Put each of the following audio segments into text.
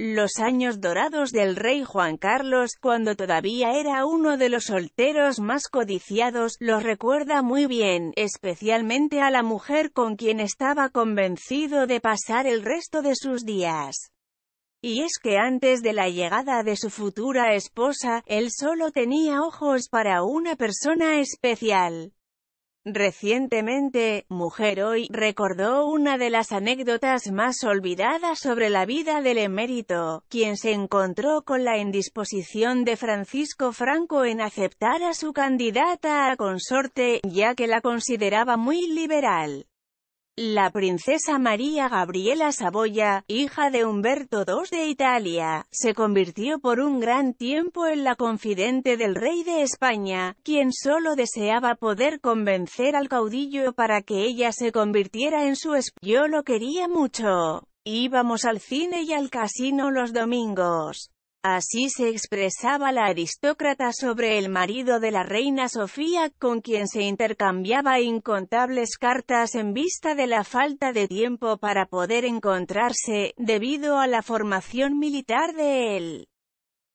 los años dorados del rey Juan Carlos, cuando todavía era uno de los solteros más codiciados, los recuerda muy bien, especialmente a la mujer con quien estaba convencido de pasar el resto de sus días. Y es que antes de la llegada de su futura esposa, él solo tenía ojos para una persona especial. Recientemente, Mujer Hoy, recordó una de las anécdotas más olvidadas sobre la vida del emérito, quien se encontró con la indisposición de Francisco Franco en aceptar a su candidata a consorte, ya que la consideraba muy liberal. La princesa María Gabriela Saboya, hija de Humberto II de Italia, se convirtió por un gran tiempo en la confidente del rey de España, quien solo deseaba poder convencer al caudillo para que ella se convirtiera en su esposa. Yo lo quería mucho. Íbamos al cine y al casino los domingos. Así se expresaba la aristócrata sobre el marido de la reina Sofía, con quien se intercambiaba incontables cartas en vista de la falta de tiempo para poder encontrarse, debido a la formación militar de él.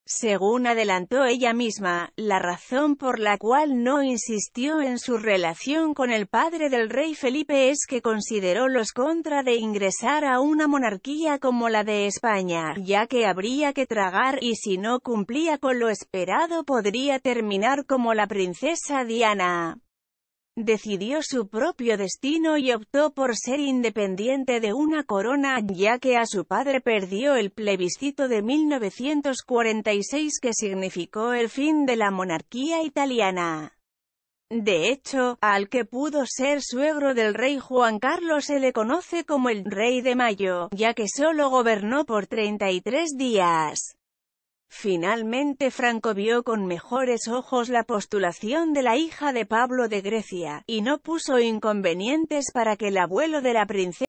Según adelantó ella misma, la razón por la cual no insistió en su relación con el padre del rey Felipe es que consideró los contra de ingresar a una monarquía como la de España, ya que habría que tragar, y si no cumplía con lo esperado podría terminar como la princesa Diana decidió su propio destino y optó por ser independiente de una corona, ya que a su padre perdió el plebiscito de 1946 que significó el fin de la monarquía italiana. De hecho, al que pudo ser suegro del rey Juan Carlos se le conoce como el «Rey de Mayo», ya que solo gobernó por 33 días. Finalmente Franco vio con mejores ojos la postulación de la hija de Pablo de Grecia, y no puso inconvenientes para que el abuelo de la princesa